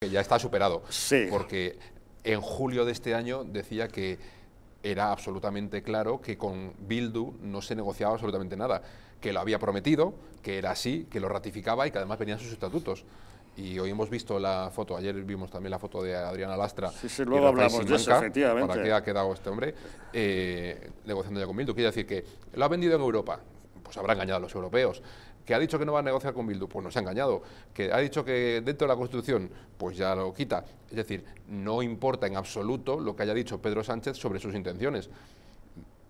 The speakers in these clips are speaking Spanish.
que ya está superado. Porque en julio de este año decía que era absolutamente claro que con Bildu no se negociaba absolutamente nada, que lo había prometido, que era así, que lo ratificaba y que además venían sus estatutos. Y hoy hemos visto la foto, ayer vimos también la foto de Adriana Lastra. Sí, sí, luego hablamos de eso, efectivamente. ¿Para qué ha quedado este hombre eh, negociando ya con Bildu? Quiere decir que lo ha vendido en Europa, pues habrá engañado a los europeos que ha dicho que no va a negociar con Bildu, pues nos ha engañado, que ha dicho que dentro de la Constitución, pues ya lo quita. Es decir, no importa en absoluto lo que haya dicho Pedro Sánchez sobre sus intenciones.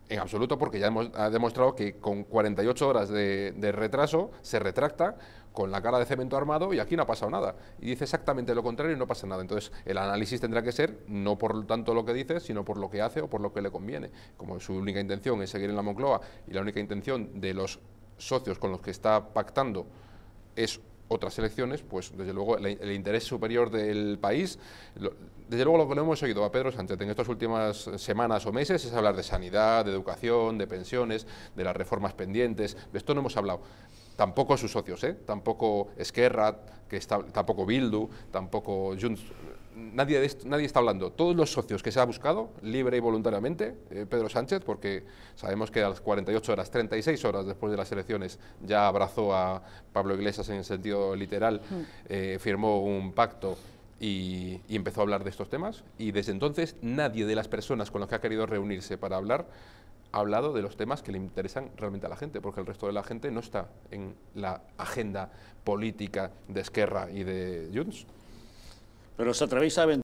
En absoluto, porque ya hemos, ha demostrado que con 48 horas de, retraso se retracta con la cara de cemento armado y aquí no ha pasado nada. Y dice exactamente lo contrario y no pasa nada. Entonces, el análisis tendrá que ser no por tanto lo que dice, sino por lo que hace o por lo que le conviene. Como su única intención es seguir en la Moncloa y la única intención de los socios con los que está pactando es otras elecciones, pues desde luego el, interés superior del país, desde luego lo que le hemos oído a Pedro Sánchez en estas últimas semanas o meses es hablar de sanidad, de educación, de pensiones, de las reformas pendientes, de esto no hemos hablado. Tampoco sus socios, ¿eh? tampoco Esquerra, que está, tampoco Bildu, tampoco Junts, nadie, nadie está hablando. Todos los socios que se ha buscado, libre y voluntariamente, eh, Pedro Sánchez, porque sabemos que a las 48 horas, 36 horas después de las elecciones, ya abrazó a Pablo Iglesias en el sentido literal, mm. eh, firmó un pacto y, y, empezó a hablar de estos temas. Y desde entonces nadie de las personas con las que ha querido reunirse para hablar ha hablado de los temas que le interesan realmente a la gente, porque el resto de la gente no está en la agenda política de Esquerra y de Junts pero os atrevéis a vender.